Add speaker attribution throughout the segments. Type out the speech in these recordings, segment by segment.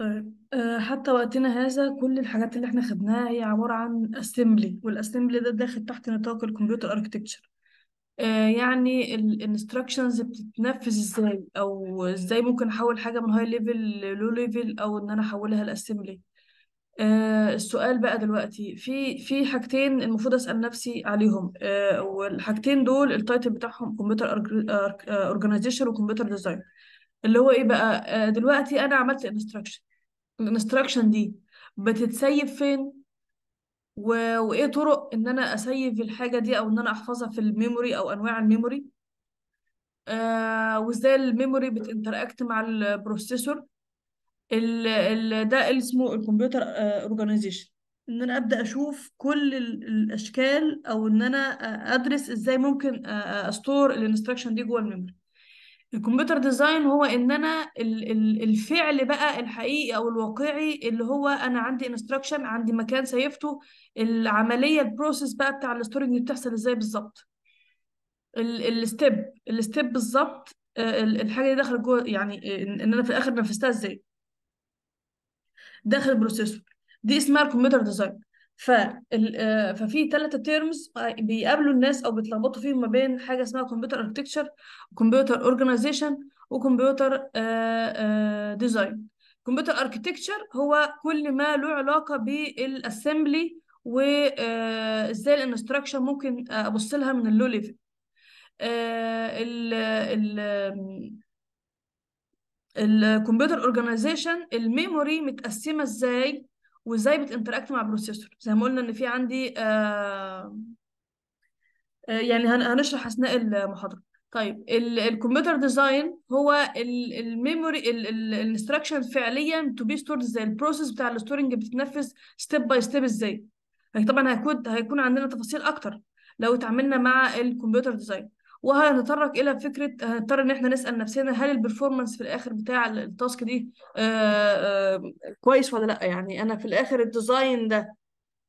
Speaker 1: طيب آه، حتى وقتنا هذا كل الحاجات اللي احنا خدناها هي عبارة عن assembly والassembly ده داخل تحت نطاق الكمبيوتر اركتكتشر آه، يعني الانستراكشنز بتتنفذ ازاي او ازاي ممكن احول حاجة من هاي ليفل للو ليفل او ان انا احولها لاسمبلي آه، السؤال بقى دلوقتي في في حاجتين المفروض اسال نفسي عليهم والحاجتين دول التايتل بتاعهم كمبيوتر اورجانيزيشن وكمبيوتر ديزاين اللي هو ايه بقى دلوقتي انا عملت انستراكشن الانستراكشن دي بتتسيب فين و... وايه طرق ان انا اسيب الحاجه دي او ان انا احفظها في الميموري او انواع الميموري آه وازاي الميموري بتinteract مع البروسيسور ال... ال... ده اللي اسمه الكمبيوتر اورجانيزيشن آه، ان انا ابدا اشوف كل الاشكال او ان انا ادرس ازاي ممكن استور الانستراكشن دي جوه الميموري الكمبيوتر ديزاين هو ان انا الفعل بقى الحقيقي او الواقعي اللي هو انا عندي انستراكشن عندي مكان سيفته العمليه البروسيس بقى بتاع الستورنج بتحصل ازاي بالظبط الستيب الستيب بالظبط آه، الحاجه دي دخلت جوه يعني ان إن انا في الاخر نفذتها ازاي داخل البروسيسور دي اسمها الكمبيوتر ديزاين ف آه، ففي ثلاثه تيرمز آه، بيقابلوا الناس او بيتلخبطوا فيهم ما بين حاجه اسمها كمبيوتر اركتكتشر وكمبيوتر اورجانيزيشن وكمبيوتر ديزاين كمبيوتر اركتكتشر هو كل ما له علاقه بالاسمبلي وازاي الانستراكشن ممكن آه، ابص لها من اللو ليفل ال الكمبيوتر اورجانيزيشن الميموري متقسمه ازاي وازاي بتنتراكت مع بروسيسور زي ما قلنا ان في عندي آه، آه، يعني هنشرح اثناء المحاضره طيب الكمبيوتر ديزاين هو الميموري الانستراكشن فعليا تو بي ستورد ازاي البروسيس بتاع الستورنج بتتنفذ ستيب باي ستيب ازاي يعني طبعا هيكون هيكون عندنا تفاصيل اكتر لو اتعاملنا مع الكمبيوتر ديزاين وهنتطرق الى فكره هنضطر ان احنا نسال نفسنا هل البرفورمانس في الاخر بتاع التاسك دي آه، آه، كويس ولا لا يعني انا في الاخر الديزاين ده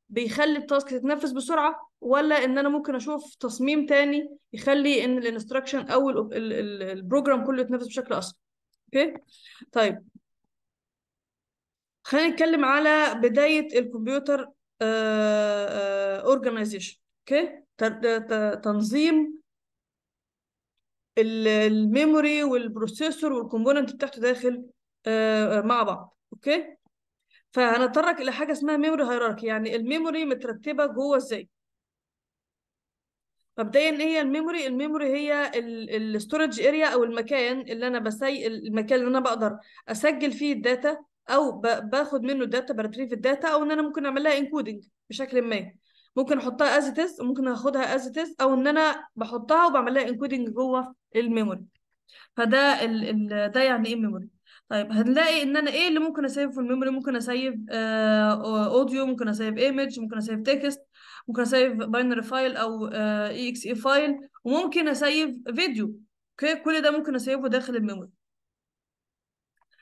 Speaker 1: بيخلي التاسك تتنفذ بسرعه ولا ان انا ممكن اشوف تصميم تاني يخلي ان الانستراكشن او البروجرام كله يتنفذ بشكل اسرع اوكي طيب خلينا نتكلم على بدايه الكمبيوتر اورجانيزيشن آه، اوكي تنظيم الميموري والبروسيسور والكومبوننت بتاعته داخل آه، مع بعض اوكي فهنتطرق الى حاجه اسمها ميموري هيراركي يعني الميموري مترتبه جوه ازاي مبدئيا ايه هي الميموري الميموري هي الاستورج اريا او المكان اللي انا بسي المكان اللي انا بقدر اسجل فيه الداتا او باخد منه الداتا برتريف الداتا او ان انا ممكن اعمل لها انكودنج بشكل ما ممكن احطها از تيست وممكن اخدها از تيست او ان انا بحطها وبعمل لها انكودنج جوه الميموري فده ال ال ده يعني ايه ميموري طيب هنلاقي ان انا ايه اللي ممكن اسيبه في الميموري ممكن اسيب اوديو آه، ممكن اسيب ايمج ممكن اسيب تكست ممكن اسيب باينري فايل او اي اكس اي فايل وممكن اسيب فيديو اوكي كل ده ممكن اسيبه داخل الميموري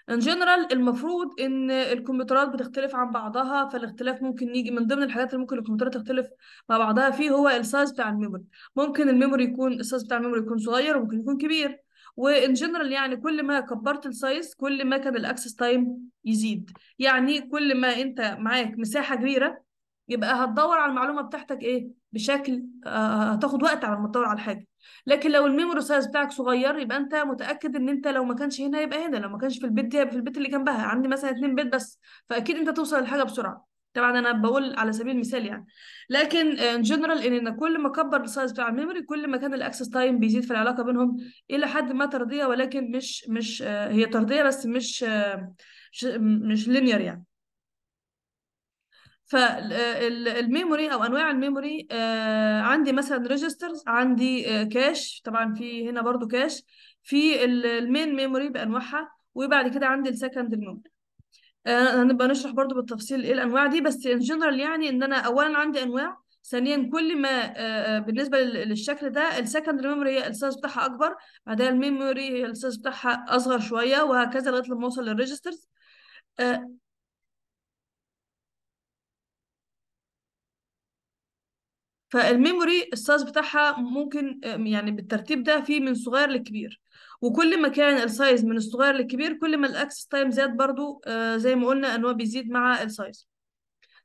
Speaker 1: ان جنرال المفروض ان الكمبيوترات بتختلف عن بعضها فالاختلاف ممكن يجي من ضمن الحاجات اللي ممكن الكمبيوترات تختلف مع بعضها فيه هو السايز بتاع الميموري ممكن الميموري يكون السايز بتاع الميموري يكون صغير وممكن يكون كبير وان جنرال يعني كل ما كبرت السايز كل ما كان الاكسس تايم يزيد يعني كل ما انت معاك مساحه كبيره يبقى هتدور على المعلومه بتاعتك ايه بشكل آه، هتاخد وقت على ما تدور على الحاجه لكن لو الميموري سايز بتاعك صغير يبقى انت متاكد ان انت لو ما كانش هنا يبقى هنا لو ما كانش في البيت دي يبقى في البيت اللي جنبها عندي مثلا اتنين بيت بس فاكيد انت توصل الحاجه بسرعه طبعا انا بقول على سبيل المثال يعني لكن ان جنرال ان كل ما كبر السايز بتاع الميموري كل ما كان الاكسس تايم بيزيد في العلاقه بينهم الى حد ما طرديه ولكن مش مش آه، هي طرديه بس مش آه، مش, مش لينير يعني فالميموري او انواع الميموري آه، عندي مثلا ريجسترز عندي كاش آه، طبعا في هنا برضو كاش في المين ميموري بانواعها وبعد كده عندي السكند ميموري آه، هنبقى نشرح برضو بالتفصيل ايه الانواع دي بس ان جنرال يعني ان انا اولا عندي انواع ثانيا كل ما بالنسبه للشكل ده السكند ميموري هي السايز بتاعها اكبر بعدها الميموري هي السايز بتاعها اصغر شويه وهكذا لغايه لما اوصل للريجسترز فالميموري السايز بتاعها ممكن يعني بالترتيب ده في من صغير لكبير وكل ما كان السايز من الصغير للكبير كل ما الاكسس تايم زاد برضو آه، زي ما قلنا ان هو بيزيد مع السايز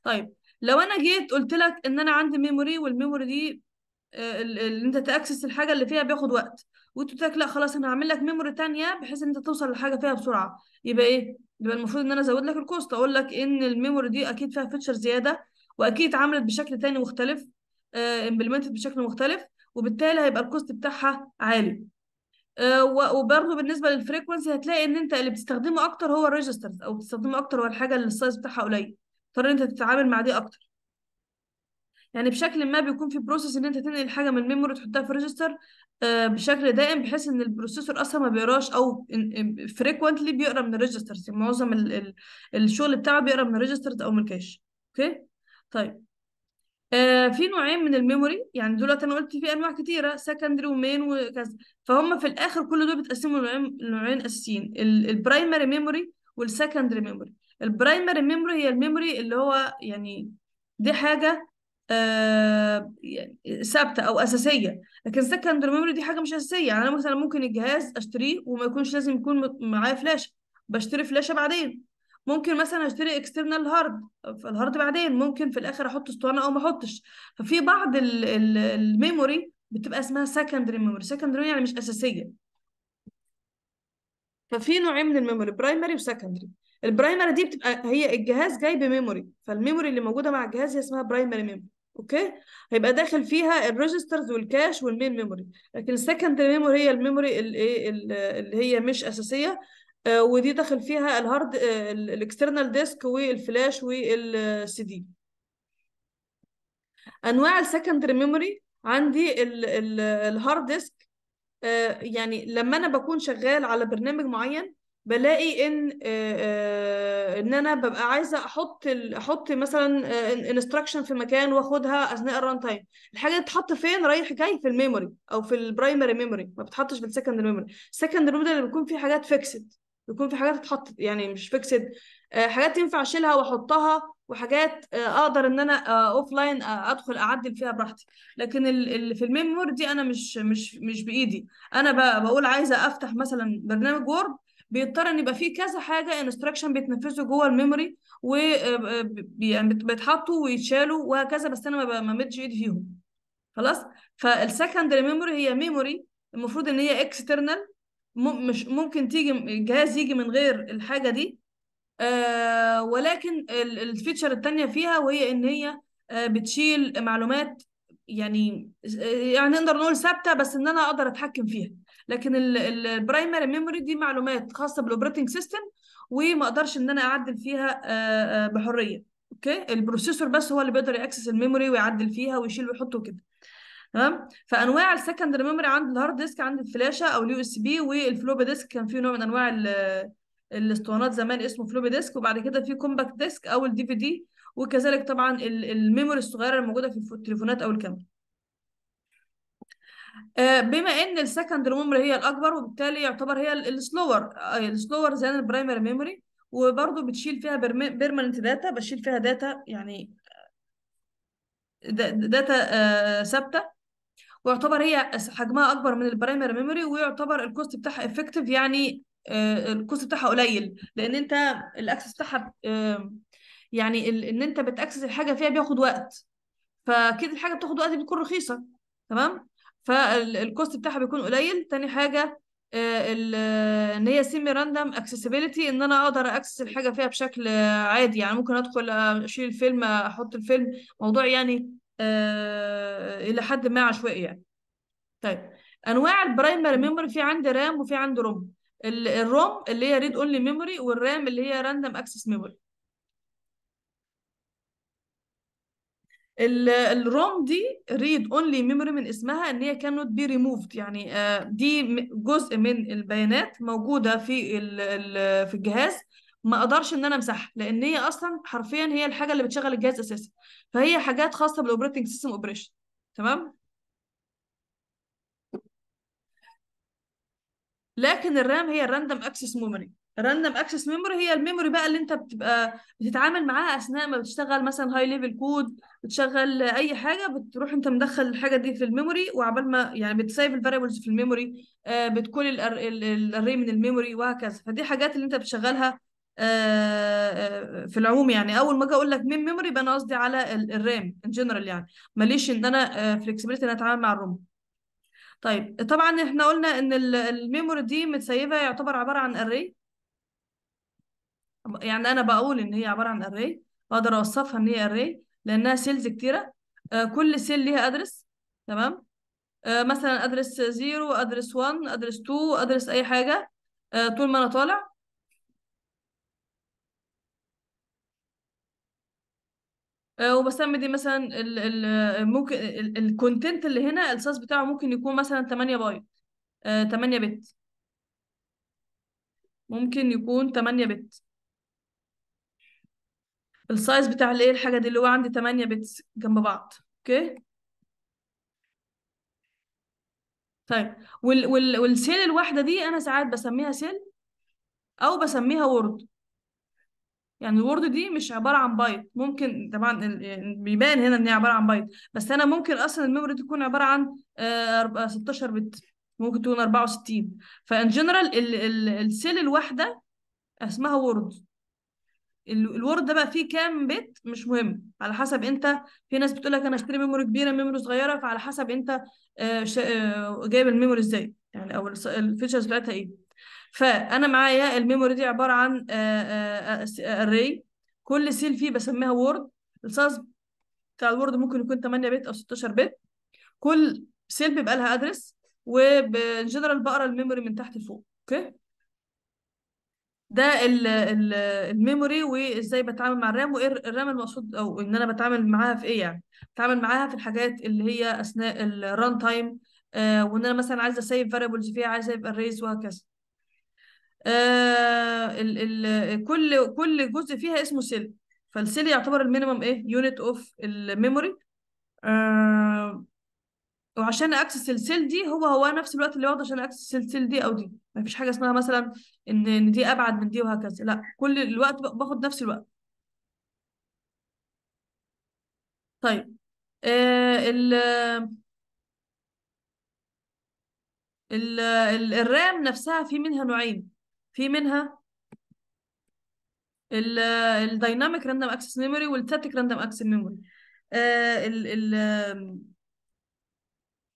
Speaker 1: طيب لو انا جيت قلت لك ان انا عندي ميموري والميموري دي آه، اللي انت تاكسس الحاجه اللي فيها بياخد وقت وانت قلت لك لا خلاص انا هعمل لك ميموري تانية بحيث ان انت توصل للحاجه فيها بسرعه يبقى ايه يبقى المفروض ان انا ازود لك الكوست اقول لك ان الميموري دي اكيد فيها فيتشر زياده واكيد اتعملت بشكل تاني مختلف امبلمنتد آه، بشكل مختلف وبالتالي هيبقى الكوست بتاعها عالي آه، وبرضه بالنسبه للفريكونسي هتلاقي ان انت اللي بتستخدمه اكتر هو الريجسترز او بتستخدمه اكتر هو الحاجه اللي السايز بتاعها قليل تضطر انت تتعامل مع دي اكتر يعني بشكل ما بيكون في بروسيس ان انت تنقل حاجه من الميموري تحطها في ريجستر آه، بشكل دائم بحيث ان البروسيسور اصلا ما بيقراش او فريكوينتلي بيقرا من الريجسترز يعني معظم الشغل بتاعه بيقرا من الريجسترز او من الكاش اوكي طيب آه في نوعين من الميموري يعني دولت انا قلت في انواع كتيره سكندري ومين وكذا فهم في الاخر كل دول بتقسموا لنوعين اساسيين البرايمري ميموري والسكندري ميموري البرايمري ميموري هي الميموري اللي هو يعني دي حاجه آه ثابته او اساسيه لكن سكندري ميموري دي حاجه مش اساسيه يعني انا مثلا ممكن الجهاز اشتريه وما يكونش لازم يكون معايا فلاشه بشتري فلاشه بعدين ممكن مثلا اشتري اكسترنال هارد الهارد بعدين ممكن في الاخر احط اسطوانه او ما احطش ففي بعض الميموري بتبقى اسمها سكندري ميموري سكندري يعني مش اساسيه ففي نوعين من الميموري برايمري وسكندري البرايمري دي بتبقى هي الجهاز جاي بميموري فالميموري اللي موجوده مع الجهاز هي اسمها برايمري ميموري اوكي هيبقى داخل فيها الريجسترز والكاش والمين ميموري لكن السكندري ميموري هي الميموري إيه، اللي هي مش اساسيه آه، ودي داخل فيها الهارد آه، الاكسترنال ديسك والفلاش والسي دي انواع السكندري ميموري عندي الهارد آه، ديسك يعني لما انا بكون شغال على برنامج معين بلاقي ان ان انا ببقى عايزه احط احط مثلا انستراكشن في مكان واخدها اثناء الران تايم الحاجه تتحط فين رايح جاي في الميموري او في البرايمري ميموري ما بتحطش في السكندري ميموري السكندري ميموري اللي بيكون فيه حاجات فيكسد بيكون في حاجات اتحطت يعني مش فيكسد آه، حاجات ينفع اشيلها واحطها وحاجات آه، اقدر ان انا اوف آه، لاين ادخل اعدل فيها براحتي لكن اللي في الميموري دي انا مش مش مش بايدي انا بقول عايزه افتح مثلا برنامج وورد بيضطر ان يبقى فيه كذا حاجه انستراكشن بيتنفذوا جوه الميموري و يعني بيتحطوا ويتشالوا وهكذا بس انا ما بمدش ايدي فيهم خلاص فالسكندري ميموري هي ميموري المفروض ان هي اكسترنال مش ممكن تيجي الجهاز يجي من غير الحاجه دي آه ولكن الفيتشر الثانيه فيها وهي ان هي آه بتشيل معلومات يعني يعني نقدر نقول ثابته بس ان انا اقدر اتحكم فيها لكن البرايمري ميموري دي معلومات خاصه بالاوبريتنج سيستم وما اقدرش ان انا اعدل فيها آه، آه، بحريه اوكي البروسيسور بس هو اللي بيقدر ياكسس الميموري ويعدل فيها ويشيل ويحط وكده تمام فانواع السكندري ميموري عند الهارد ديسك عند الفلاشه او اليو اس بي والفلوبي ديسك كان في نوع من انواع الاسطوانات زمان اسمه فلوبي ديسك وبعد كده في كومباكت ديسك او الدي في دي وكذلك طبعا الميموري الصغيره الموجوده في التليفونات او الكاميرا آه، بما ان السكندري ميموري هي الاكبر وبالتالي يعتبر هي السلوور السلوور زي البرايمري ميموري وبرضه بتشيل فيها بيرمننت داتا بشيل فيها داتا يعني آه، داتا آه، ثابته ويعتبر هي حجمها اكبر من البرايمري ميموري ويعتبر الكوست بتاعها افكتيف يعني آه، الكوست بتاعها قليل لان انت الاكسس بتاعها يعني ان انت بتاكسس الحاجه فيها بياخد وقت فكده الحاجه بتاخد وقت بتكون رخيصه تمام فالكوست بتاعها بيكون قليل تاني حاجه آه، ان هي سيمي راندم اكسسبيلتي ان انا اقدر اكسس الحاجه فيها بشكل عادي يعني ممكن ادخل آه، اشيل الفيلم احط الفيلم موضوع يعني آه، الى حد ما عشوائي يعني طيب انواع البرايمري ميموري في عندي رام وفي عندي روم الروم اللي هي ريد اونلي ميموري والرام اللي هي راندوم اكسس ميموري الروم دي ريد اونلي ميموري من اسمها ان هي كانت بي ريموفد يعني آه، دي جزء من البيانات موجوده في في الجهاز ما اقدرش ان انا امسحها لان هي اصلا حرفيا هي الحاجه اللي بتشغل الجهاز اساسا فهي حاجات خاصه بالاوبريتنج سيستم اوبريشن تمام لكن الرام هي الراندوم اكسس ميموري الراندوم اكسس ميموري هي الميموري بقى اللي انت بتبقى بتتعامل معاها اثناء ما بتشتغل مثلا هاي ليفل كود بتشغل اي حاجه بتروح انت مدخل الحاجه دي في الميموري وعبال ما يعني بتسيف الفاريبلز في الميموري آه، بتكون الاري من الميموري وهكذا فدي حاجات اللي انت بتشغلها آه، آه، في العموم يعني اول ما اجي اقول لك مين ميموري يبقى انا قصدي على الرام ان جنرال يعني ماليش ان انا فلكسبيليتي آه، ان انا اتعامل مع الروم طيب طبعا احنا قلنا ان الميموري دي متسيبه يعتبر عباره عن اري يعني انا بقول ان هي عباره عن اري اقدر اوصفها ان هي اري لانها سيلز كتيره كل سيل ليها ادرس تمام مثلا ادرس 0 ادرس 1 ادرس 2 ادرس اي حاجه طول ما انا طالع آه، وبسمي دي مثلا ال ال ممكن الكونتنت اللي هنا السايز بتاعه ممكن يكون مثلا 8 بايت 8 بت ممكن يكون 8 بت السايز بتاع الايه الحاجه دي اللي هو عندي 8 بت جنب بعض اوكي طيب وال وال والسيل الواحده دي انا ساعات بسميها سيل او بسميها وورد يعني الوورد دي مش عباره عن بايت ممكن طبعا يعني بيبان هنا ان هي عباره عن بايت بس انا ممكن اصلا الميموري تكون عباره عن 16 آه، بت آه، ممكن تكون 64 فان جنرال السيل الواحده اسمها وورد الوورد ده بقى فيه كام بت مش مهم على حسب انت في ناس بتقول لك انا اشتري ميموري كبيره ميموري صغيره فعلى حسب انت آه، جايب الميموري ازاي يعني او الفيتشرز بتاعتها ايه فانا معايا الميموري دي عباره عن اري آه، آه، آه، كل سيل فيه بسميها وورد السايز بتاع الوورد ممكن يكون 8 بت او 16 بت كل سيل بيبقى لها ادرس وبجنرال بقرا الميموري من تحت لفوق اوكي ده الميموري وازاي بتعامل مع الرام وايه الرام المقصود او ان انا بتعامل معاها في ايه يعني بتعامل معاها في الحاجات اللي هي اثناء الران تايم آه وان انا مثلا عايزه اسيب فاريبلز فيها عايزه يبقى اريز وهكذا آه، ال ال كل كل جزء فيها اسمه سيل فالسيل يعتبر المينيمم ايه يونت اوف الميموري وعشان اكسس السيل دي هو هو نفس الوقت اللي واخده عشان اكسس السيل دي او دي ما فيش حاجه اسمها مثلا ان ان دي ابعد من دي وهكذا لا كل الوقت باخد نفس الوقت طيب آه، ال ال الرام نفسها في منها نوعين في منها الدايناميك راندوم اكسس ميموري والستاتيك راندوم اكسس ميموري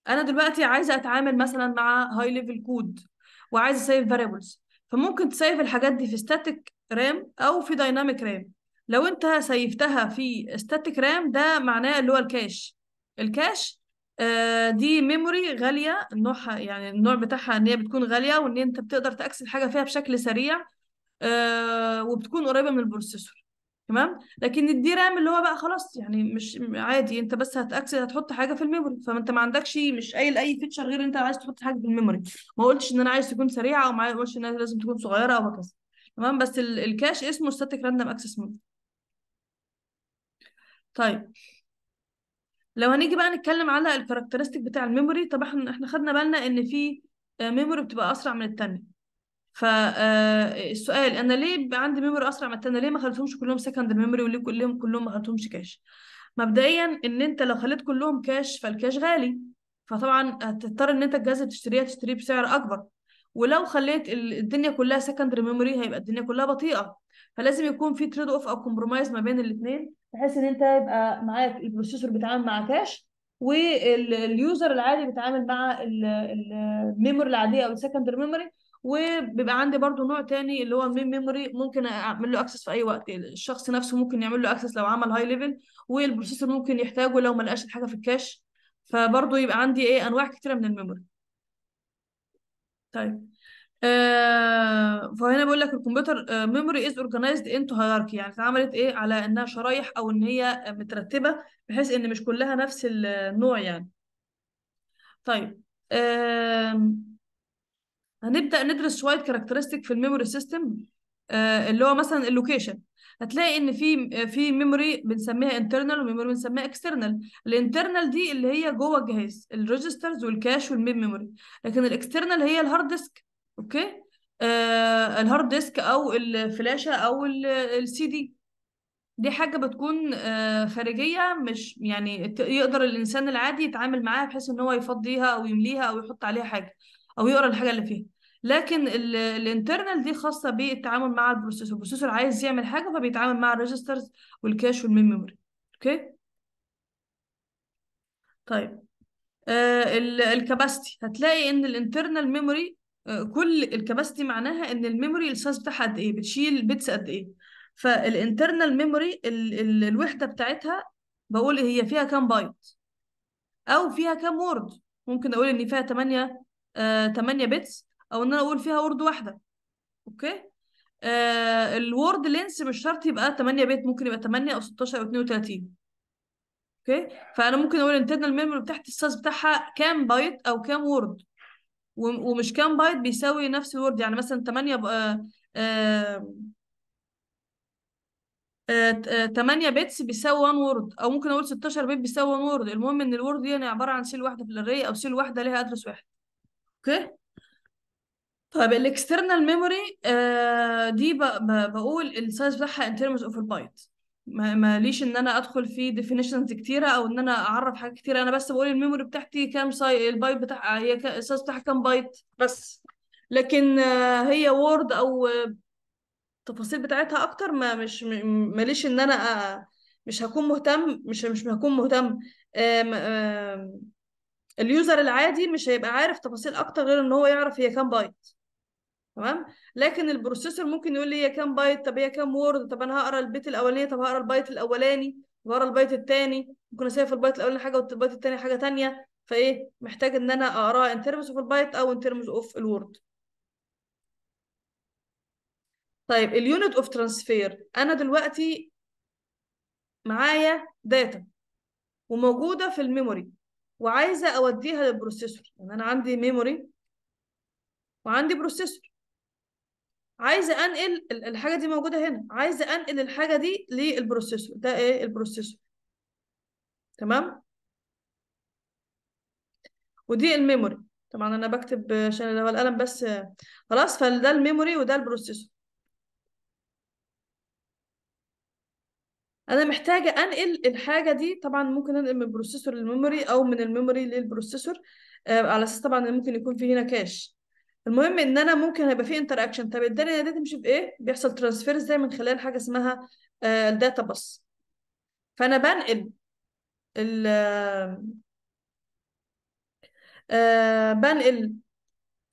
Speaker 1: انا دلوقتي عايزه اتعامل مثلا مع هاي ليفل كود وعايزه سيف فاريبلز فممكن تسيف الحاجات دي في ستاتيك رام او في دايناميك رام لو انت سيفتها في ستاتيك رام ده معناه اللي هو الكاش الكاش آه، دي ميموري غالية نوعها يعني النوع بتاعها ان هي بتكون غالية وان انت بتقدر تأكسس حاجة فيها بشكل سريع آه، وبتكون قريبة من البروسيسور تمام لكن الدي رام اللي هو بقى خلاص يعني مش عادي انت بس هتاكسس هتحط حاجه في الميموري فانت ما عندكش مش قايل اي فيتشر غير انت عايز تحط حاجه في الميموري ما قلتش ان انا عايز تكون سريعه او ما قلتش ان انا لازم تكون صغيره او هكذا تمام بس الكاش اسمه ستاتيك راندم اكسس ميموري طيب لو هنيجي بقى نتكلم على الكاركترستيك بتاع الميموري طبعا احنا خدنا بالنا ان في آه، ميموري بتبقى اسرع من التانية فالسؤال آه، انا ليه عندي ميموري اسرع من التانية ليه ما خليتهمش كلهم سكند ميموري وليه كلهم كلهم ما خليتهمش كاش مبدئيا ان انت لو خليت كلهم كاش فالكاش غالي فطبعا هتضطر ان انت الجهاز اللي تشتريها تشتريه بسعر اكبر ولو خليت الدنيا كلها سكندري ميموري هيبقى الدنيا كلها بطيئه فلازم يكون في تريد اوف او كومبرومايز ما بين الاثنين بحيث ان انت يبقى معاك البروسيسور بيتعامل مع كاش واليوزر العادي بيتعامل مع الميموري العاديه او السكندر ميموري وبيبقى عندي برضو نوع تاني اللي هو المين ميموري ممكن اعمل له اكسس في اي وقت الشخص نفسه ممكن يعمل له اكسس لو عمل هاي ليفل والبروسيسور ممكن يحتاجه لو ما لقاش حاجه في الكاش فبرضه يبقى عندي ايه انواع كتيره من الميموري طيب آه، فهنا بقول لك الكمبيوتر ميموري از اورجانيزد انتو هيراركي يعني اتعملت ايه على انها شرايح او ان هي مترتبه بحيث ان مش كلها نفس النوع يعني طيب آه هنبدا ندرس شويه كاركترستيك في الميموري سيستم آه اللي هو مثلا اللوكيشن هتلاقي ان في في ميموري بنسميها انترنال وميموري بنسميها اكسترنال الانترنال دي اللي هي جوه الجهاز الريجسترز والكاش والميموري لكن الاكسترنال هي الهارد ديسك اوكي آه الهارد ديسك او الفلاشه او السي دي دي حاجه بتكون آه خارجيه مش يعني يقدر الانسان العادي يتعامل معاها بحيث ان هو يفضيها او يمليها او يحط عليها حاجه او يقرا الحاجه اللي فيها لكن الانترنال دي خاصه بالتعامل مع البروسيسور البروسيسور عايز يعمل حاجه فبيتعامل مع الريجسترز والكاش والميموري اوكي طيب آه الكباستي هتلاقي ان الانترنال ميموري آه، كل الكباستي معناها ان الميموري السايز بتاعها قد ايه بتشيل بيتس قد ايه فالانترنال ميموري ال ال الوحده بتاعتها بقول هي فيها كام بايت او فيها كام وورد ممكن اقول ان فيها 8 آه 8 بيتس او ان انا اقول فيها وورد واحده اوكي آه الوورد لينس مش شرط يبقى 8 بيت ممكن يبقى 8 او 16 او 32 اوكي فانا ممكن اقول الانترنال ميموري بتاعت السايز بتاعها كام بايت او كام وورد ومش كام بايت بيساوي نفس الورد يعني مثلا 8 ب... آه... آه... 8 آه، بيتس آه، بيساوي 1 وورد او ممكن اقول 16 بيت بيساوي 1 وورد المهم ان الورد دي يعني عباره عن سيل واحده في الاري او سيل واحده ليها ادرس واحد اوكي طيب الاكسترنال ميموري آه، دي بقول السايز بتاعها ان ترمز اوف البايت ماليش ان انا ادخل في ديفينيشنز كتيره او ان انا اعرف حاجات كتيره انا بس بقول الميموري بتاعتي كام ساي البايت بتاع هي الساس بتاعها كام بايت بس لكن هي وورد او التفاصيل بتاعتها اكتر ما مش ماليش ان انا مش هكون مهتم مش مش هكون مهتم اليوزر العادي مش هيبقى عارف تفاصيل اكتر غير ان هو يعرف هي كام بايت تمام لكن البروسيسور ممكن يقول لي هي كام بايت طب هي كام وورد طب انا هقرا البيت الاولاني طب هقرا البايت الاولاني وهقرا البايت الثاني ممكن اسيب في البايت الاولاني حاجه والبايت الثاني حاجه ثانيه فايه محتاج ان انا اقراها ان ترمز اوف البايت او ان ترمز اوف الوورد طيب اليونت اوف ترانسفير انا دلوقتي معايا داتا وموجوده في الميموري وعايزه اوديها للبروسيسور يعني انا عندي ميموري وعندي بروسيسور عايزه انقل الحاجه دي موجوده هنا عايزه انقل الحاجه دي للبروسيسور ده ايه البروسيسور تمام ودي الميموري طبعا انا بكتب عشان هو القلم بس خلاص فده الميموري وده البروسيسور انا محتاجه انقل الحاجه دي طبعا ممكن انقل من البروسيسور للميموري او من الميموري للبروسيسور آه، على اساس طبعا ممكن يكون في هنا كاش المهم ان انا ممكن هيبقى في انتر اكشن طب الداتا دي تمشي في ايه بيحصل ترانسفير ازاي من خلال حاجه اسمها آه، الداتا باس فانا بنقل ال آه، بنقل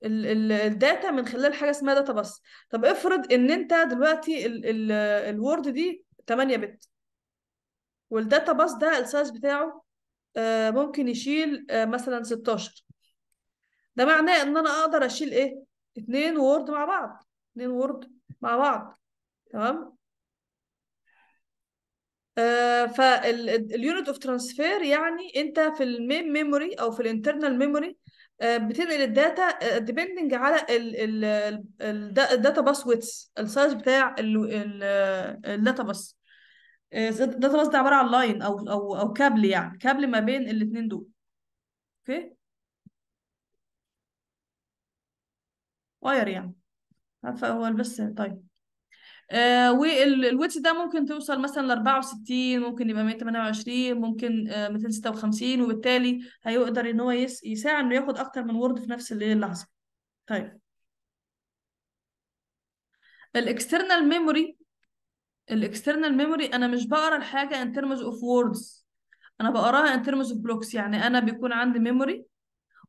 Speaker 1: الداتا من خلال حاجه اسمها داتا بس طب افرض ان انت دلوقتي الوورد دي 8 بت والداتا باس ده السايز بتاعه آه، ممكن يشيل مثلا 16 ده معناه ان انا اقدر اشيل ايه اتنين وورد مع بعض اتنين وورد مع بعض تمام آه فاليونت اوف ترانسفير يعني انت في المين ميموري او في الانترنال ميموري آه بتنقل الداتا ديبندنج آه، على الداتا باس ويتس السايز بتاع الداتا باس الداتا باس ده عباره عن لاين او او او كابل يعني كابل ما بين الاثنين دول اوكي واير يعني عارفه هو بس طيب آه والويتس ده ممكن توصل مثلا ل 64 ممكن يبقى 128 ممكن آه 256 وبالتالي هيقدر ان هو يساعد انه ياخد اكتر من وورد في نفس اللحظه طيب الاكسترنال ميموري الاكسترنال ميموري انا مش بقرا الحاجه ان ترمز اوف ووردز انا بقراها ان ترمز اوف بلوكس يعني انا بيكون عندي ميموري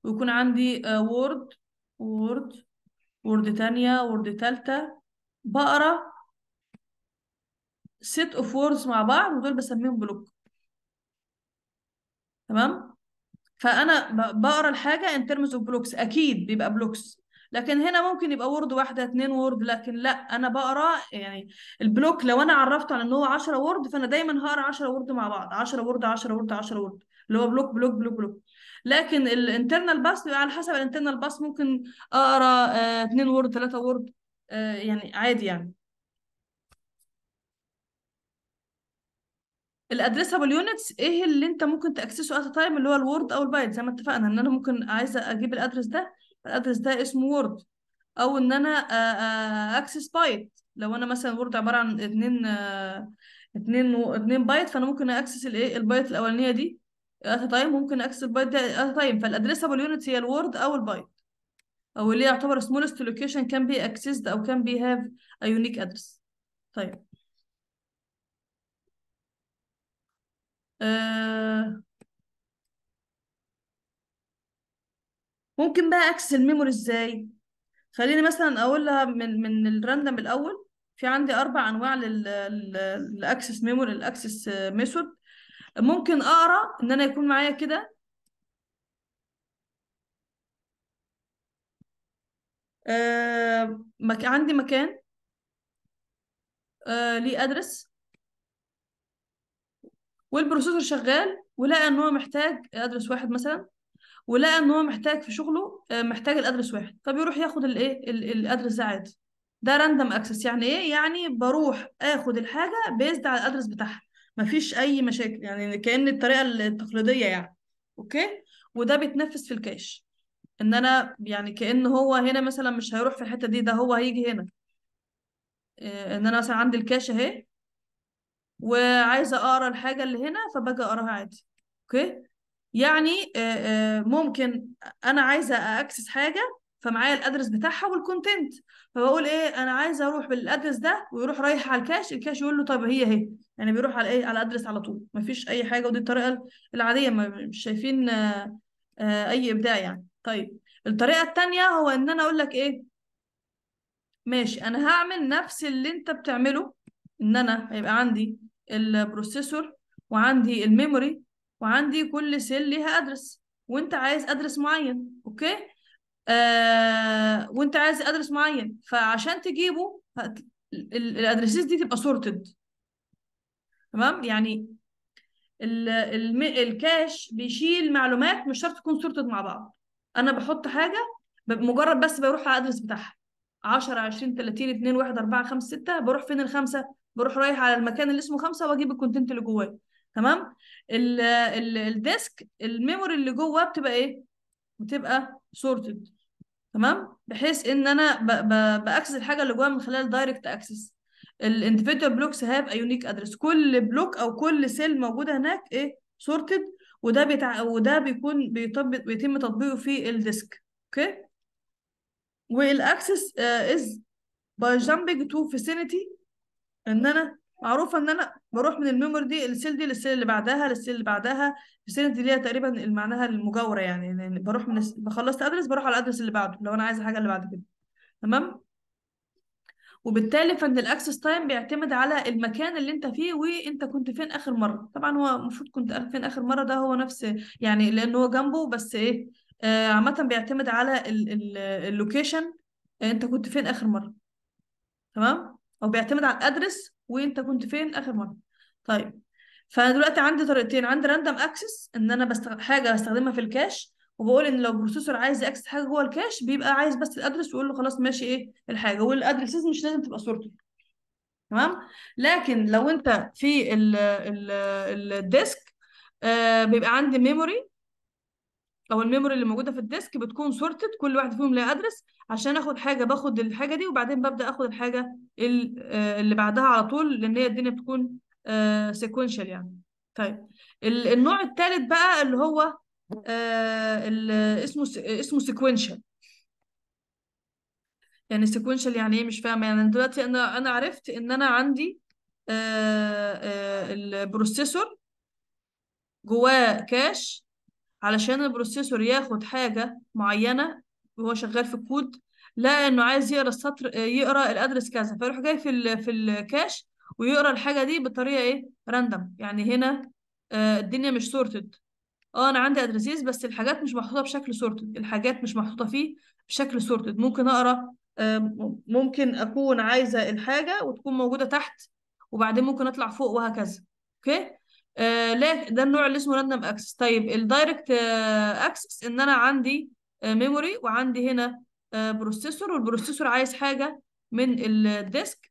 Speaker 1: ويكون عندي وورد آه، وورد ورد تانية ورد تالتة بقرا سيت اوف ووردز مع بعض ودول بسميهم بلوك تمام فانا بقرا الحاجه ان ترمز اوف بلوكس اكيد بيبقى بلوكس لكن هنا ممكن يبقى وورد واحده اتنين وورد لكن لا انا بقرا يعني البلوك لو انا عرفته على ان هو 10 وورد فانا دايما هقرا 10 وورد مع بعض 10 وورد 10 وورد 10 وورد اللي هو بلوك بلوك بلوك بلوك لكن الانترنال باس بيبقى على حسب الانترنال باس ممكن اقرا اثنين وورد ثلاثه وورد يعني عادي يعني الادريسابل يونتس ايه اللي انت ممكن تاكسسه ات تايم اللي هو الوورد او البايت زي ما اتفقنا ان انا ممكن عايزه اجيب الادرس ده الادرس ده اسمه وورد او ان انا اكسس آه، بايت آه، لو انا مثلا وورد عباره عن اثنين اثنين آه، اثنين بايت فانا ممكن اكسس الايه البايت الاولانيه دي اتا تايم ممكن اكسس بايت ده اتا تايم فالادريسابل يونت هي الوورد او البايت او اللي يعتبر سمولست لوكيشن كان بي اكسسد او كان بي هاف ا يونيك ادرس طيب آه، ممكن بقى اكسس الميموري ازاي خليني مثلا اقولها من من الراندم الاول في عندي اربع انواع للاكسس ميموري الاكسس ميثود ممكن اقرا ان انا يكون معايا كده آه عندي مكان آه ليه ادرس والبروسيسور شغال ولقى ان هو محتاج ادرس واحد مثلا ولقى ان هو محتاج في شغله آه، محتاج الادرس واحد فبيروح ياخد الايه الادرس ده عادي ده راندم اكسس يعني ايه يعني بروح اخد الحاجه بيزد على الادرس بتاعها ما فيش اي مشاكل يعني كان الطريقه التقليديه يعني اوكي وده بيتنفذ في الكاش ان انا يعني كان هو هنا مثلا مش هيروح في الحته دي ده هو هيجي هنا آه، ان انا مثلا عندي الكاش اهي وعايزه اقرا الحاجه اللي هنا فباجي اقراها عادي اوكي يعني آه، آه، ممكن انا عايزه اكسس حاجه فمعايا الادرس بتاعها والكونتنت فبقول ايه انا عايز اروح بالادرس ده ويروح رايح على الكاش الكاش يقول له طب هي اهي يعني بيروح على ايه على ادرس على طول مفيش اي حاجه ودي الطريقه العاديه مش شايفين آه، آه، اي ابداع يعني طيب الطريقه الثانيه هو ان انا اقول لك ايه ماشي انا هعمل نفس اللي انت بتعمله ان انا هيبقى عندي البروسيسور وعندي الميموري وعندي كل سيل ليها ادرس وانت عايز ادرس معين اوكي آه، وانت عايز ادرس معين فعشان تجيبه الادرسيس دي تبقى سورتد تمام يعني الكاش بيشيل معلومات مش شرط تكون سورتد مع بعض انا بحط حاجه مجرد بس بروح على الادرس بتاعها 10 20 30 2 1 4 5 6 بروح فين الخمسه بروح رايح على المكان اللي اسمه خمسه واجيب الكونتنت اللي جواه تمام ال الديسك الميموري اللي جواه بتبقى ايه بتبقى سورتد تمام بحيث ان انا باكسس الحاجه اللي جوه من خلال دايركت اكسس الانديفيدوال بلوكس هاف يونيك ادرس كل بلوك او كل سيل موجوده هناك ايه سورتد وده بتاع وده بيكون بيطبق بيتم تطبيقه في الديسك اوكي والاكسس از باي جامبنج تو فيسينيتي ان انا معروفه ان انا بروح من الميموري دي السيل دي للسيل اللي بعدها للسيل اللي بعدها السيل دي ليها تقريبا معناها المجاوره يعني بروح من الس... بخلصت ادرس بروح على الادرس اللي بعده لو انا عايزه حاجه اللي بعد كده تمام وبالتالي فان الاكسس تايم بيعتمد على المكان اللي انت فيه وانت كنت فين اخر مره طبعا هو المفروض كنت فين اخر مره ده هو نفس يعني لان هو جنبه بس ايه آه عامه بيعتمد على اللوكيشن آه، انت كنت فين اخر مره تمام او بيعتمد على الادرس وانت كنت فين اخر مره طيب فانا دلوقتي عندي طريقتين عندي راندم اكسس ان انا بستغ... حاجه بستخدمها في الكاش وبقول ان لو البروسيسور عايز ياكسس حاجه جوه الكاش بيبقى عايز بس الادرس ويقول له خلاص ماشي ايه الحاجه والادرسز مش لازم تبقى صورته تمام لكن لو انت في الديسك آه بيبقى عندي ميموري او الميموري اللي موجوده في الديسك بتكون سورتد كل واحده فيهم ليه ادرس عشان اخد حاجه باخد الحاجه دي وبعدين ببدا اخد الحاجه آه، اللي بعدها على طول لان هي الدنيا بتكون سيكونشال آه، يعني طيب النوع الثالث بقى اللي هو آه، اللي اسمه اسمه سيكونشال يعني سيكونشال يعني ايه مش فاهمه يعني دلوقتي انا انا عرفت ان انا عندي البروسيسور جواه كاش علشان البروسيسور ياخد حاجة معينة وهو شغال في الكود لقى انه عايز يقرا السطر يقرا الادرس كذا فيروح جاي في في الكاش ويقرا الحاجه دي بطريقه ايه راندم يعني هنا آه، الدنيا مش سورتد اه انا عندي ادريسز بس الحاجات مش محطوطه بشكل سورتد الحاجات مش محطوطه فيه بشكل سورتد ممكن اقرا آه، ممكن اكون عايزه الحاجه وتكون موجوده تحت وبعدين ممكن اطلع فوق وهكذا اوكي آه، لا ده النوع اللي اسمه راندم اكسس طيب الدايركت اكسس آه، ان انا عندي ميموري آه، وعندي هنا بروسيسور والبروسيسور عايز حاجه من الديسك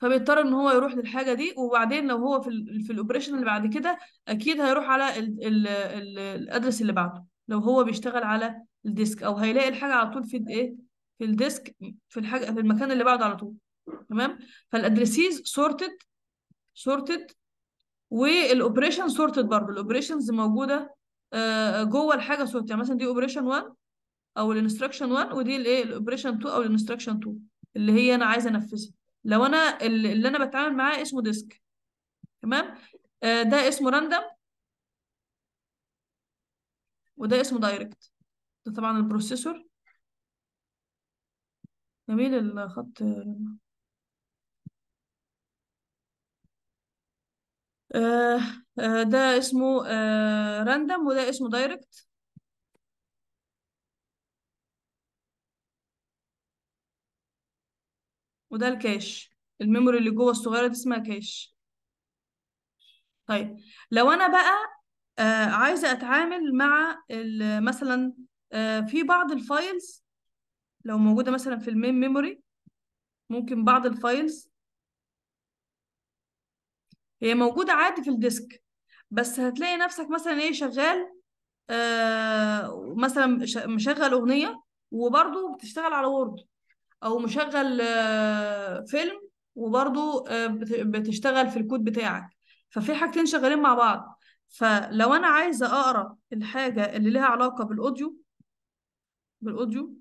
Speaker 1: فبيضطر ان هو يروح للحاجه دي وبعدين لو هو في الـ في الاوبريشن اللي بعد كده اكيد هيروح على الادرس اللي بعده لو هو بيشتغل على الديسك او هيلاقي الحاجه على طول في ايه في الديسك في الحاجه في المكان اللي بعده على طول تمام فالادرسيز سورتد سورتد والاوبريشن سورتد برضه الاوبريشنز موجوده آه، آه، جوه الحاجه سورتد يعني مثلا دي اوبريشن 1 او الانستراكشن 1 ودي الايه الاوبريشن 2 او الانستراكشن 2 اللي هي انا عايزه انفذها لو انا اللي انا بتعامل معاه اسمه ديسك تمام آه، ده اسمه راندم وده اسمه دايركت ده طبعا البروسيسور جميل الخط آه، آه، ده اسمه راندم آه، وده اسمه دايركت وده الكاش الميموري اللي جوه الصغيره دي اسمها كاش طيب لو انا بقى عايزه اتعامل مع مثلا في بعض الفايلز لو موجوده مثلا في المين ميموري ممكن بعض الفايلز هي موجودة عادي في الديسك بس هتلاقي نفسك مثلا ايه شغال آه، مثلا مشغل أغنية وبرضه بتشتغل على وورد أو مشغل آه، فيلم وبرضه آه، بتشتغل في الكود بتاعك ففي حاجتين شغالين مع بعض فلو أنا عايزة أقرأ الحاجة اللي لها علاقة بالأوديو بالأوديو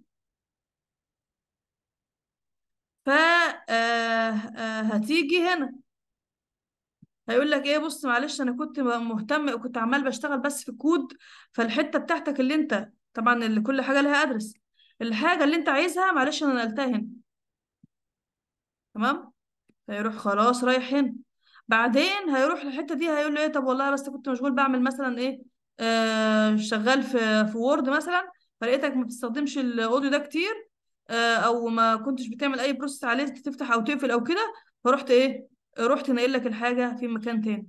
Speaker 1: فهتيجي هتيجي هنا هيقول لك ايه بص معلش انا كنت مهتم وكنت عمال بشتغل بس في الكود فالحته بتاعتك اللي انت طبعا اللي كل حاجه لها ادرس الحاجه اللي انت عايزها معلش انا نقلتها هنا تمام هيروح خلاص رايح هنا بعدين هيروح للحته دي هيقول له ايه طب والله بس كنت مشغول بعمل مثلا ايه آه شغال في في وورد مثلا فلقيتك ما بتستخدمش الاوديو ده كتير آه او ما كنتش بتعمل اي بروسس عليه تفتح او تقفل او كده فرحت ايه رحت ناقل لك الحاجه في مكان تاني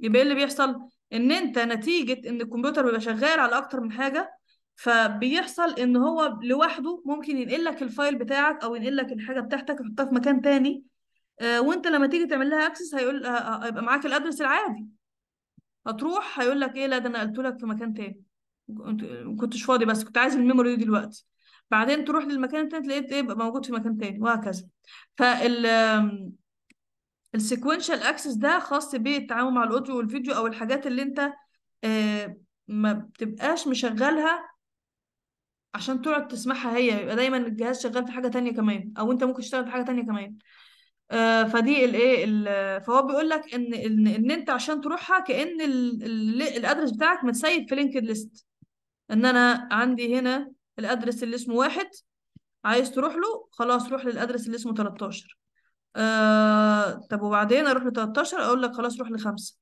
Speaker 1: يبقى ايه اللي بيحصل ان انت نتيجه ان الكمبيوتر بيبقى شغال على اكتر من حاجه فبيحصل ان هو لوحده ممكن ينقل لك الفايل بتاعك او ينقل لك الحاجه بتاعتك يحطها في مكان تاني آه، وانت لما تيجي تعمل لها اكسس هيقول آه، آه، هيبقى معاك الادرس العادي هتروح هيقول لك ايه لا ده انا قلت لك في مكان تاني ما كنتش فاضي بس كنت عايز الميموري دي دلوقتي بعدين تروح للمكان التاني تلاقيه ايه بقى موجود في مكان تاني وهكذا فال السيكوينشال اكسس ده خاص بالتعامل مع الاوديو والفيديو او الحاجات اللي انت آه، ما بتبقاش مشغلها عشان تقعد تسمعها هي يبقى دايما الجهاز شغال في حاجه تانية كمان او انت ممكن تشتغل في حاجه تانية كمان آه، فدي الايه فهو بيقول لك ان ان, إن انت عشان تروحها كان الادرس بتاعك متسيب في لينكد ليست ان انا عندي هنا الادرس اللي اسمه واحد عايز تروح له خلاص روح للادرس اللي اسمه 13 آه، طب وبعدين اروح ل 13 اقول لك خلاص روح لخمسه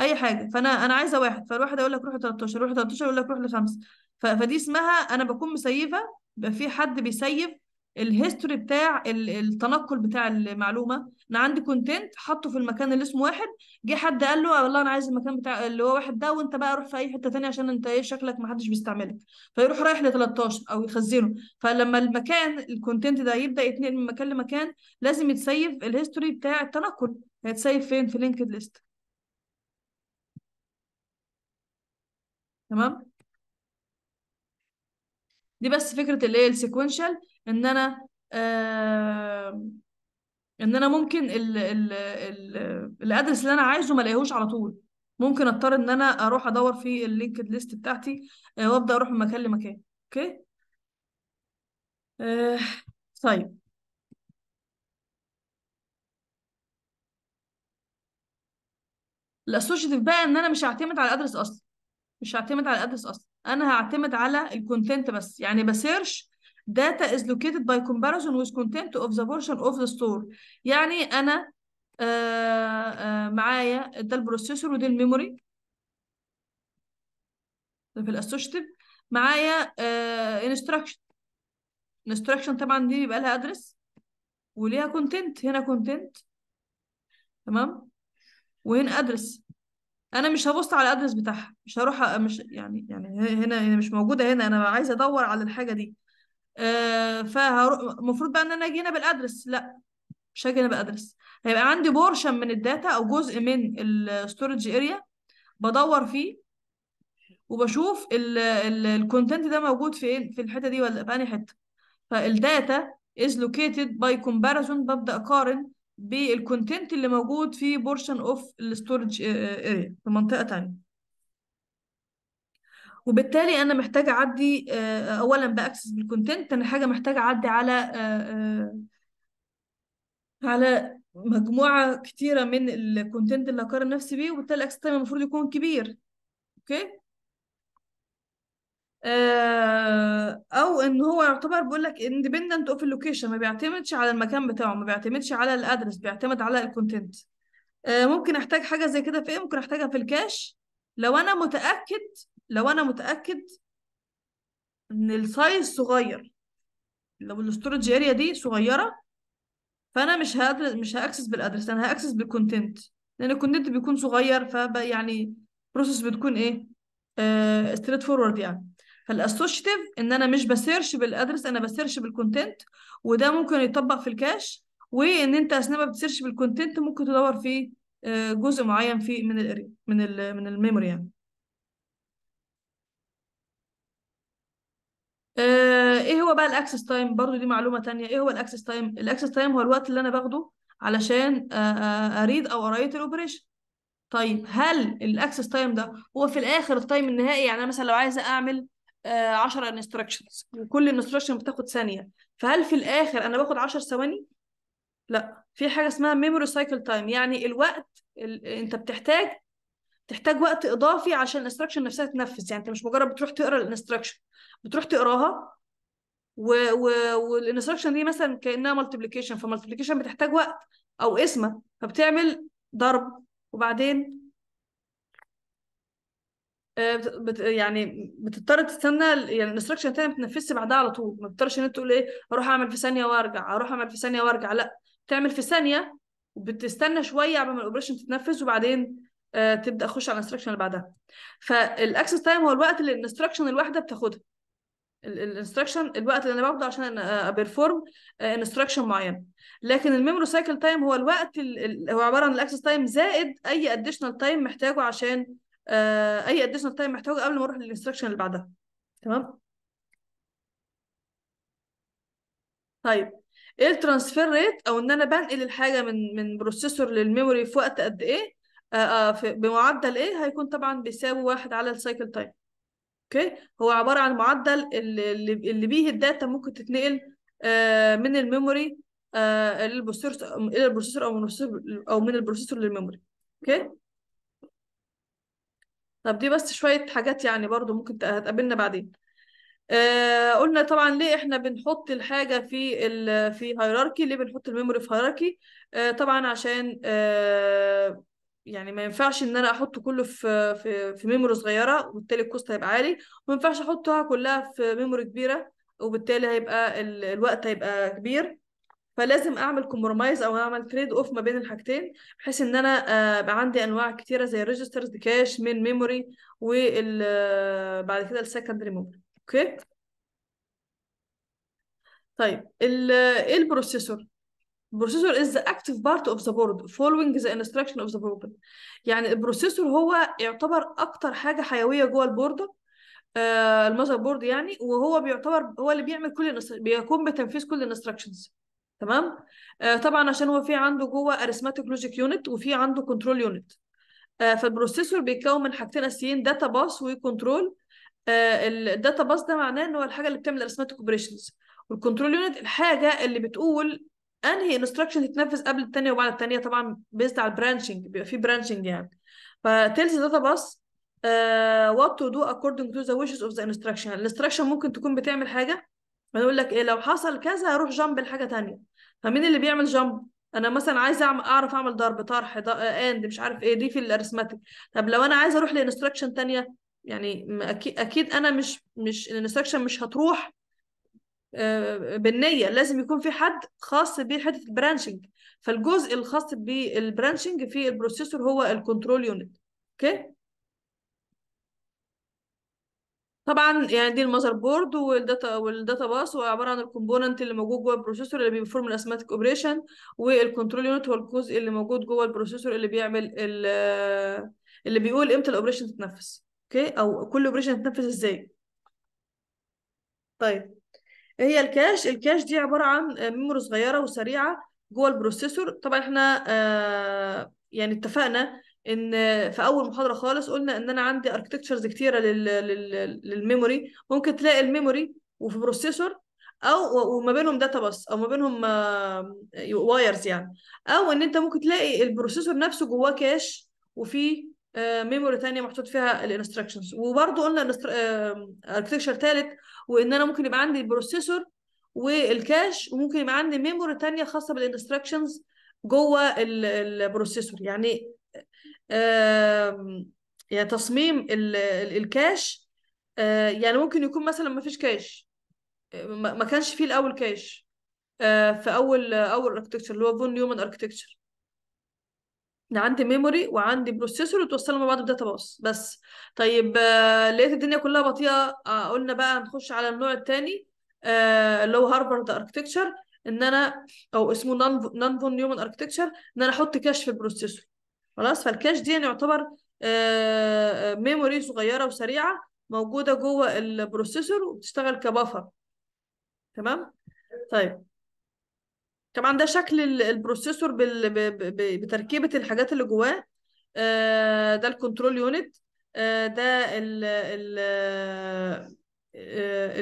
Speaker 1: اي حاجه فانا انا عايزه واحد فالواحد اقول لك روح ل 13 روح ل 13 اقول لك روح لخمسه فدي اسمها انا بكون مسيفه يبقى في حد بيسيف الهيستوري بتاع التنقل بتاع المعلومه انا عندي كونتنت حاطه في المكان اللي اسمه واحد جه حد قال له والله انا عايز المكان بتاع اللي هو واحد ده وانت بقى روح في اي حته ثانيه عشان انت ايه شكلك ما حدش بيستعملك فيروح رايح ل 13 او يخزنه فلما المكان الكونتنت ده يبدا يتنقل من مكان لمكان لازم يتسيف الهيستوري بتاع التنقل هيتسيف فين في لينكد ليست تمام دي بس فكره الايه السيكونشال ان انا آه ان انا ممكن الـ الـ الـ الادرس اللي انا عايزه ما الاقيهوش على طول ممكن اضطر ان انا اروح ادور في اللينكد ليست بتاعتي آه، وابدا اروح من مكان لمكان اوكي آه، طيب الاسوشيتيف بقى ان انا مش هعتمد على الادرس اصلا مش هعتمد على الادرس اصلا انا هعتمد على الكونتنت بس يعني بسيرش data is located by comparison with content of the version of the store يعني انا آه، آه، معايا ده البروسيسور ودي الميموري في الاسوشتيف معايا انستراكشن آه، انستراكشن طبعا دي بيبقى لها ادرس وليها كونتنت هنا كونتنت تمام وهنا ادرس انا مش هبص على الادرس بتاعها مش هروح مش يعني يعني هنا هنا مش موجوده هنا انا عايزه ادور على الحاجه دي آه، فالمفروض بقى ان انا اجي هنا بالادرس لا مش هاجي هنا بالادرس هيبقى عندي بورشن من الداتا او جزء من الستورج اريا بدور فيه وبشوف الكونتنت ده موجود ايه في الحته دي ولا في انهي حته فالداتا is located by comparison ببدا اقارن بالكونتنت اللي موجود في بورشن اوف الستورج اريا في منطقه ثانيه وبالتالي انا محتاجه اعدي آه، اولا باكسس بالكونتنت تاني حاجه محتاجه اعدي على آه، آه، على مجموعه كتيره من الكونتنت اللي اقارن نفسي بيه وبالتالي الاكسس تايم المفروض يكون كبير اوكي او ان هو يعتبر بيقول لك اندبندنت اوف اللوكيشن ما بيعتمدش على المكان بتاعه ما بيعتمدش على الادرس بيعتمد على الكونتنت ممكن احتاج حاجه زي كده في ايه ممكن احتاجها في الكاش لو انا متاكد لو انا متاكد ان السايز صغير لو الاستورج اريا دي صغيره فانا مش هقدر مش هاكسس بالادرس انا هاكسس بالكونتنت لان الكونتنت بيكون صغير ف يعني بروسيس بتكون ايه ستريت آه، فورورد يعني فالاسوشيتيف ان انا مش بسيرش بالادرس انا بسيرش بالكونتنت وده ممكن يطبق في الكاش وان انت اثناء ما بتسيرش بالكونتنت ممكن تدور في آه، جزء معين في من ال من ال من الميموري يعني آه، ايه هو بقى الاكسس تايم برضو دي معلومه تانية ايه هو الاكسس تايم الاكسس تايم هو الوقت اللي انا باخده علشان آه، آه، اريد او ارايت الاوبريشن طيب هل الاكسس تايم ده هو في الاخر التايم النهائي يعني انا مثلا لو عايزه اعمل 10 انستراكشنز وكل انستراكشن بتاخد ثانيه فهل في الاخر انا باخد 10 ثواني لا في حاجه اسمها ميموري سايكل تايم يعني الوقت انت بتحتاج تحتاج وقت اضافي عشان الانستراكشن نفسها تنفذ يعني انت مش مجرد بتروح تقرا الانستراكشن بتروح تقراها و... و... والانستراكشن دي مثلا كانها مالتيبليكيشن فمالتيبليكيشن بتحتاج وقت او قسمه فبتعمل ضرب وبعدين آه، بت يعني بتضطر تستنى يعني الانستراكشن الثانيه ما بتنفذش بعدها على طول ما بتضطرش ان انت تقول ايه اروح اعمل في ثانيه وارجع اروح اعمل في ثانيه وارجع لا بتعمل في ثانيه وبتستنى شويه قبل ما الاوبريشن تتنفذ وبعدين آه، تبدا اخش على الانستراكشن اللي بعدها فالاكسس تايم هو الوقت اللي الانستراكشن الواحده بتاخدها الانستراكشن الوقت اللي انا باخده عشان ابرفورم انستراكشن آه، معين لكن الميموري سايكل تايم هو الوقت اللي هو عباره عن الاكسس تايم زائد اي اديشنال تايم محتاجه عشان آه، اي اديشنال تايم محتاجه قبل ما اروح للانستراكشن اللي بعدها تمام طيب ايه الترانسفير ريت او ان انا بنقل الحاجه من من بروسيسور للميموري في وقت قد ايه آه، آه، بمعدل ايه هيكون طبعا بيساوي واحد على السايكل تايم اوكي هو عباره عن معدل اللي, اللي بيه الداتا ممكن تتنقل آه، من الميموري للبروسيسور الى البروسيسور او من البروسيسور او من البروسيسور للميموري اوكي طب دي بس شويه حاجات يعني برضو ممكن هتقابلنا بعدين آه قلنا طبعا ليه احنا بنحط الحاجه في في هيراركي ليه بنحط الميموري في هيراركي آه طبعا عشان آه يعني ما ينفعش ان انا احطه كله في في في ميموري صغيره وبالتالي الكوست هيبقى عالي وما ينفعش احطها كلها في ميموري كبيره وبالتالي هيبقى ال... الوقت هيبقى كبير فلازم اعمل كومبرومايز او اعمل تريد اوف ما بين الحاجتين بحيث ان انا آه، بقى عندي انواع كتيره زي الريجسترز كاش من ميموري وال آه، بعد كده السكندري ميموري اوكي طيب آه، ايه البروسيسور البروسيسور is the active part of the board following the اوف of the يعني البروسيسور هو يعتبر اكتر حاجه حيويه جوه البورده آه المذر بورد يعني وهو بيعتبر هو اللي بيعمل كل بيقوم بتنفيذ كل الانستراكشنز تمام آه طبعا عشان هو في عنده جوه اريثماتيك لوجيك يونت وفي عنده كنترول يونت آه فالبروسيسور بيتكون من حاجتين اساسيين داتا باس وكنترول الداتا باس ده معناه ان هو الحاجه اللي بتعمل اريثماتيك اوبريشنز والكنترول يونت الحاجه اللي بتقول انهي انستراكشن تتنفذ قبل الثانيه وبعد الثانيه طبعا بيزد على البرانشنج بيبقى في برانشنج يعني فتيلز داتا باس وات تو دو اكوردنج تو ذا ويشز اوف ذا انستراكشن الانستراكشن ممكن تكون بتعمل حاجه بنقول لك ايه لو حصل كذا روح جامب لحاجه ثانيه فمين اللي بيعمل جامب انا مثلا عايز اعرف اعمل ضرب طرح اند مش عارف ايه دي في الارثماتيك طب لو انا عايز اروح لانستراكشن ثانيه يعني اكيد اكيد انا مش مش الانستراكشن مش هتروح آه، بالنيه لازم يكون في حد خاص بحته البرانشنج فالجزء الخاص بالبرانشنج في البروسيسور هو الكنترول يونت اوكي طبعا يعني دي المذر بورد والداتا والداتا باس هو عباره عن الكومبوننت اللي موجود جوه البروسيسور اللي بيفورم الاسماتيك اوبريشن والكنترول يونت هو الجزء اللي موجود جوه البروسيسور اللي بيعمل اللي بيقول امتى الاوبريشن تتنفذ اوكي او كل اوبريشن تتنفذ ازاي طيب هي الكاش الكاش دي عباره عن ميموري صغيره وسريعه جوه البروسيسور طبعا احنا آه، يعني اتفقنا ان في اول محاضره خالص قلنا ان انا عندي اركتكتشرز كتيره للميموري ممكن تلاقي الميموري وفي بروسيسور او وما بينهم داتا باس او ما بينهم وايرز يعني او ان انت ممكن تلاقي البروسيسور نفسه جواه كاش وفي ميموري آه، ثانيه محطوط فيها الانستراكشنز وبرده قلنا اركتكشر ثالث آه، وان انا ممكن يبقى عندي البروسيسور والكاش وممكن يبقى عندي ميموري ثانيه خاصه بالانستراكشنز جوه البروسيسور يعني يعني تصميم الكاش آه، يعني ممكن يكون مثلا ما فيش كاش ما كانش فيه الاول كاش في اول اول اركتكتشر اللي هو فون يومن اركتكتشر انا عندي ميموري وعندي بروسيسور وتوصلهم بعض بداتا باس بس طيب آه، لقيت الدنيا كلها بطيئه آه، قلنا بقى نخش على النوع الثاني آه، اللي هو هارفارد اركتكتشر ان انا او اسمه نون فون نيومن اركتكتشر ان انا احط كاش في البروسيسور خلاص فالكاش دي يعني يعتبر ميموري صغيره وسريعه موجوده جوه البروسيسور وبتشتغل كبافر تمام طيب كمان ده شكل البروسيسور بال... بتركيبه الحاجات اللي جواه آه، ده الكنترول يونت آه، ده ال ال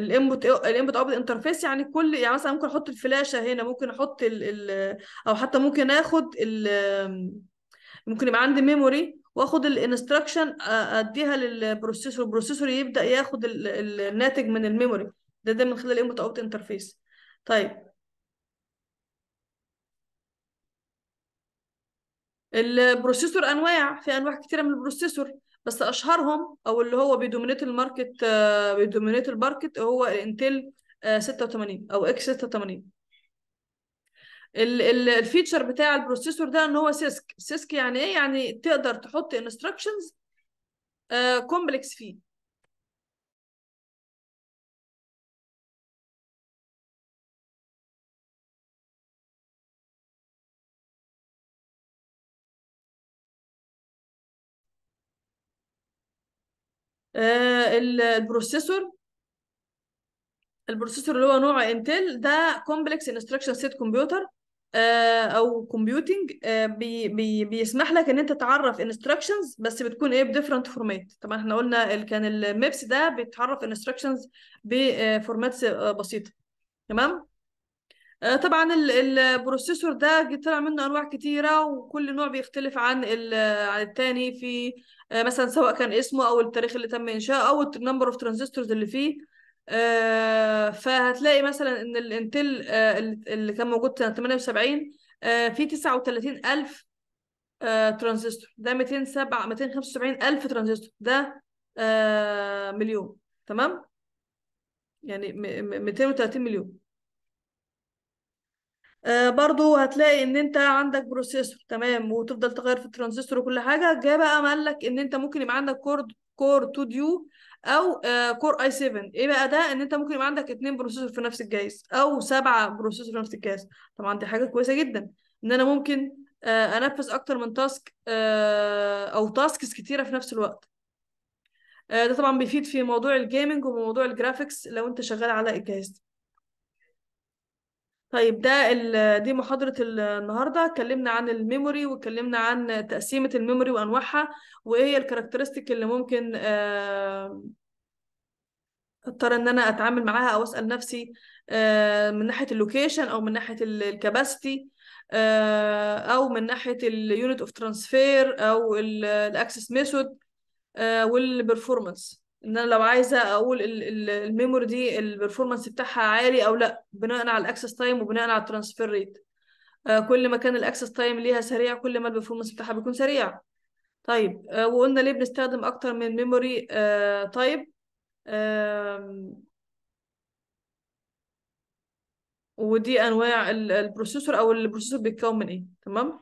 Speaker 1: الانبوت الانبوت اوت انترفيس يعني كل يعني مثلا ممكن احط الفلاشه هنا ممكن احط ال ال او حتى ممكن اخد ال ممكن يبقى عندي ميموري واخد الانستراكشن اديها للبروسيسور البروسيسور يبدا ياخد الناتج من الميموري ده ده من خلال الانبوت اوت انترفيس طيب البروسيسور انواع في انواع كتيره من البروسيسور بس اشهرهم او اللي هو بيدومينيت الماركت آه، بيدومينيت الماركت هو الانتل 86 آه، او اكس 86 الفيتشر بتاع البروسيسور ده ان هو سيسك سيسك يعني ايه يعني تقدر تحط انستراكشنز آه، كومبلكس فيه آه، البروسيسور البروسيسور اللي هو نوع انتل ده كومبلكس انستراكشن سيت كمبيوتر او كومبيوتنج آه، بي بي بيسمح لك ان انت تعرف انستراكشنز بس بتكون ايه بديفرنت فورمات طبعا احنا قلنا كان الميبس ده بيتعرف انستراكشنز بفورماتس آه، بسيطه تمام طبعا البروسيسور ده طلع منه انواع كتيره وكل نوع بيختلف عن عن الثاني في آه، مثلا سواء كان اسمه او التاريخ اللي تم انشاؤه او النمبر اوف ترانزستورز اللي فيه آه، فهتلاقي مثلا ان الانتل آه، اللي كان موجود سنه 78 في 39000 ترانزستور ده 207 275000 ترانزستور ده مليون تمام يعني 230 مليون آه، برضو هتلاقي ان انت عندك بروسيسور تمام وتفضل تغير في الترانزستور وكل حاجه جه بقى قال لك ان انت ممكن يبقى عندك كور كور 2 ديو او كور اي 7 ايه بقى ده ان انت ممكن يبقى عندك اتنين بروسيسور في نفس الجهاز او سبعه بروسيسور في نفس الجهاز طبعا دي حاجه كويسه جدا ان انا ممكن آه، انفذ اكتر من تاسك آه، او تاسكس كتيره في نفس الوقت ده طبعا بيفيد في موضوع الجيمنج وموضوع الجرافيكس لو انت شغال على الجهاز ده طيب ده دي محاضرة النهاردة اتكلمنا عن الميموري واتكلمنا عن تقسيمة الميموري وأنواعها وإيه هي الكاركترستيك اللي ممكن آه، اضطر ان انا اتعامل معاها او اسال نفسي آه، من ناحيه اللوكيشن او من ناحيه الكباستي آه، او من ناحيه اليونت اوف ترانسفير او الاكسس ميثود والبرفورمانس ان انا لو عايزه اقول الميموري دي البرفورمانس بتاعها عالي او لا بناء على الاكسس تايم وبناء على الترانسفير ريت آه، كل ما كان الاكسس تايم ليها سريع كل ما البرفورمانس بتاعها بيكون سريع طيب آه، وقلنا ليه بنستخدم اكتر من آه، ميموري طيب ودي انواع البروسيسور او البروسيسور بيتكون من ايه تمام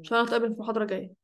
Speaker 1: ان شاء الله نتقابل في محاضره جايه